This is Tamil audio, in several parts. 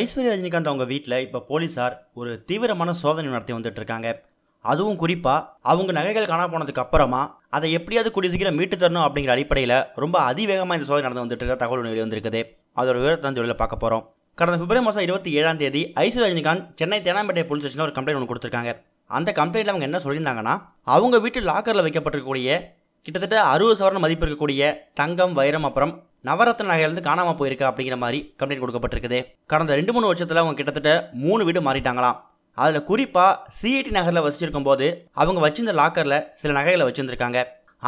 ஐஸ்வர்யா ரஜினிகாந்த் அவங்க வீட்டில் இப்போ போலீஸார் ஒரு தீவிரமான சோதனை நடத்தி வந்துட்டு இருக்காங்க அதுவும் குறிப்பாக அவங்க நகைகள் காணா போனதுக்கு அப்புறமா அதை எப்படியாவது கூடிய சீக்கிரம் மீட்டு தரணும் அப்படிங்கிற அடிப்படையில் ரொம்ப அதிவேகமாக இந்த சோதனை நடந்து வந்துட்டு இருக்க தகவல் நிலை வந்திருக்குது அதோட விவரத்தை தான் தொழிலில் பார்க்க போகிறோம் கடந்த பிப்ரவரி மாதம் இருபத்தி ஏழாம் தேதி ஐஸ்வர் ரஜினிகாந்த் சென்னை தேனாம்பேட்டை போலீஸ் ஸ்டேஷனில் ஒரு கம்ப்ளைண்ட் ஒன்று கொடுத்துருக்காங்க அந்த கம்ப்ளைண்ட்டில் அவங்க என்ன சொல்லியிருந்தாங்கன்னா அவங்க வீட்டு லாக்கரில் வைக்கப்பட்டிருக்கக்கூடிய கிட்டத்தட்ட அறுபது சவரன் மதிப்பு இருக்கக்கூடிய தங்கம் வைரம் அப்புறம் நவரத்ன நகையிலேருந்து காணாமல் போயிருக்கா அப்படிங்கிற மாதிரி கம்ப்ளைண்ட் கொடுக்கப்பட்டிருக்குது கடந்த ரெண்டு மூணு வருஷத்தில் அவங்க கிட்டத்தட்ட மூணு வீடு மாறிட்டாங்களாம் அதில் குறிப்பாக சிஐடி நகரில் வசிச்சிருக்கும் போது அவங்க வச்சிருந்த லாக்கரில் சில நகைகளை வச்சுருந்துருக்காங்க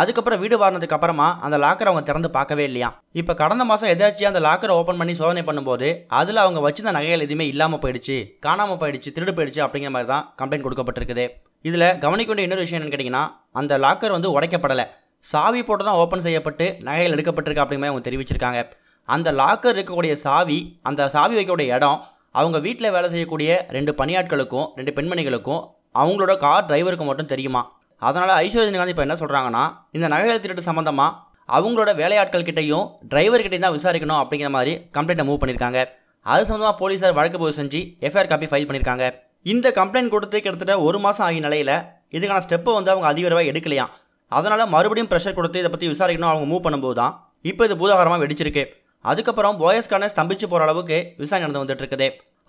அதுக்கப்புறம் வீடு வாரினதுக்கு அப்புறமா அந்த லாக்கரை அவங்க திறந்து பார்க்கவே இல்லையா இப்போ கடந்த மாதம் எதாச்சியாக அந்த லாக்கரை ஓப்பன் பண்ணி சோதனை பண்ணும்போது அதில் அவங்க வச்சிருந்த நகைகள் எதுவுமே இல்லாமல் போயிடுச்சு காணாமல் போயிடுச்சு திருடு போயிடுச்சு அப்படிங்கிற மாதிரி தான் கம்ப்ளைண்ட் கொடுக்கப்பட்டிருக்குது இதில் கவனிக்க வேண்டிய இன்னொரு விஷயம் என்னன்னு கேட்டிங்கன்னா அந்த லாக்கர் வந்து உடைக்கப்படலை சாவி போட்டு தான் ஓப்பன் செய்யப்பட்டு நகைகள் எடுக்கப்பட்டிருக்கு அப்படிங்கிற அவங்க தெரிவிச்சிருக்காங்க அந்த லாக்கர் இருக்கக்கூடிய சாவி அந்த சாவி வைக்கக்கூடிய இடம் அவங்க வீட்டில் வேலை செய்யக்கூடிய ரெண்டு பணியாட்களுக்கும் ரெண்டு பெண்மணிகளுக்கும் அவங்களோட கார் டிரைவருக்கு மட்டும் தெரியுமா அதனால் ஐஸ்வர்யஜினிகாந்த் இப்போ என்ன சொல்கிறாங்கன்னா இந்த நகைகள் திருட்டு சம்மந்தமாக அவங்களோட வேலையாட்கள் கிட்டையும் டிரைவர்கிட்டையும் தான் விசாரிக்கணும் அப்படிங்கிற மாதிரி கம்ப்ளைண்ட்டை மூவ் பண்ணியிருக்காங்க அது சம்மந்தமாக போலீஸார் வழக்கு பதிவு செஞ்சு எஃப்ஐஆர் காப்பி ஃபைல் பண்ணியிருக்காங்க இந்த கம்ப்ளைண்ட் கொடுத்து கிட்டத்தட்ட ஒரு மாதம் ஆகிய நிலையில் இதுக்கான ஸ்டெப்பை வந்து அவங்க அதிகரவாக எடுக்கலையாம் அதனால் மறுபடியும் ப்ரெஷர் கொடுத்து இதை பற்றி விசாரிக்கணும் அவங்க மூவ் பண்ணும்போது தான் இப்போ இது பூதாகரமாக வெடிச்சிருக்கு அதுக்கப்புறம் போயஸ்கான ஸ்தம்பிச்சு போகிற அளவுக்கு விசாரணை நடந்து வந்துட்டு இருக்குது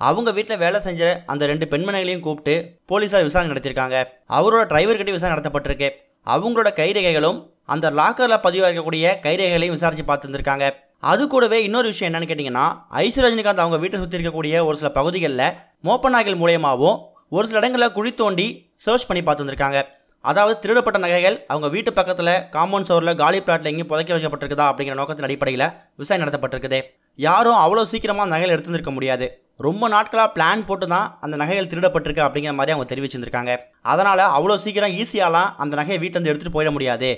அவங்க வீட்டில் வேலை செஞ்ச அந்த ரெண்டு பெண்மணிகளையும் கூப்பிட்டு போலீஸார் விசாரணை நடத்தியிருக்காங்க அவரோட டிரைவர்கிட்ட விசாரணை நடத்தப்பட்டிருக்கு அவங்களோட கைரேகைகளும் அந்த லாக்கரில் பதிவாக இருக்கக்கூடிய கைரேகைகளையும் விசாரித்து பார்த்துருந்துருக்காங்க அது கூடவே இன்னொரு விஷயம் என்னன்னு கேட்டிங்கன்னா ஐசு ரஜினிகாந்த் அவங்க வீட்டை சுற்றி இருக்கக்கூடிய ஒரு சில பகுதிகளில் மோப்பநாய்கள் மூலயமாகவும் ஒரு சில இடங்களில் குழி தோண்டி சர்ச் பண்ணி பார்த்துருந்துருக்காங்க அதாவது திருடப்பட்ட நகைகள் அவங்க வீட்டு பக்கத்தில் காம்பவுண்ட் சோரில் காலி பிளாட்டில் எங்கேயும் புதைக்க வைக்கப்பட்டிருக்குதா அப்படிங்கிற நோக்கத்தின் அடிப்படையில் விசாரணை நடத்தப்பட்டிருக்குது யாரும் அவ்வளோ சீக்கிரமாக நகைகள் எடுத்துருக்க முடியாது ரொம்ப நாட்களாக பிளான் போட்டு தான் அந்த நகைகள் திருடப்பட்டிருக்கு அப்படிங்கிற மாதிரி அவங்க தெரிவிச்சிருந்திருக்காங்க அதனால் அவ்வளோ சீக்கிரம் ஈஸியாலாம் அந்த நகையை வீட்டிலேருந்து எடுத்துகிட்டு போயிட முடியாது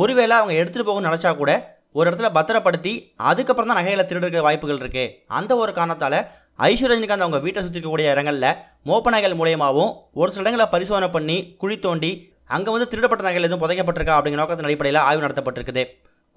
ஒருவேளை அவங்க எடுத்துகிட்டு போகணும்னு நினச்சா கூட ஒரு இடத்துல பத்திரப்படுத்தி அதுக்கப்புறம் தான் நகைகளை திருடுற வாய்ப்புகள் இருக்குது அந்த ஒரு காரணத்தால் அந்த அவங்க வீட்டை சுற்றி இருக்கக்கூடிய இடங்களில் மோப்ப நகைகள் மூலியமாகவும் ஒரு சில இடங்களை பரிசோதனை பண்ணி குழி தோண்டி அங்கே வந்து திருடப்பட்ட நகைகள் எதுவும் புதைக்கப்பட்டிருக்கா அப்படிங்கிற நோக்கத்தின் அடிப்படையில் ஆய்வு நடத்தப்பட்டிருக்குது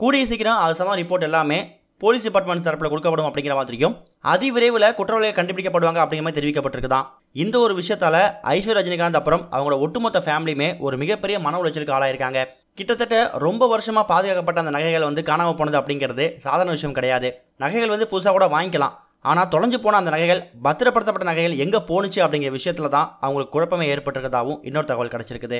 கூடிய சீக்கிரம் அது சமம் ரிப்போர்ட் எல்லாமே போலீஸ் டிபார்ட்மெண்ட் தரப்பில் கொடுக்கப்படும் அப்படிங்கிற மாதிரியும் அதிவிரைவில் குற்றவாளிகள் கண்டுபிடிக்கப்படுவாங்க அப்படிங்கிற மாதிரி தெரிவிக்கப்பட்டிருக்குதான் இந்த ஒரு விஷயத்தால் ஐஸ்வர் ரஜினிகாந்த் அப்புறம் அவங்களோட ஒட்டுமொத்த ஃபேமிலியுமே ஒரு மிகப்பெரிய மன உளைச்சலுக்கு ஆளாயிருக்காங்க கிட்டத்தட்ட ரொம்ப வருஷமாக பாதுகாக்கப்பட்ட அந்த நகைகள் வந்து காணாமல் போனது அப்படிங்கிறது சாதாரண விஷயம் கிடையாது நகைகள் வந்து புதுசாக கூட வாங்கிக்கலாம் ஆனால் தொலைஞ்சு போன அந்த நகைகள் பத்திரப்படுத்தப்பட்ட நகைகள் எங்கே போணுச்சு அப்படிங்கிற விஷயத்தில் தான் அவங்களுக்கு குழப்பமே ஏற்பட்டிருக்கதாகவும் இன்னொரு தகவல் கிடச்சிருக்குது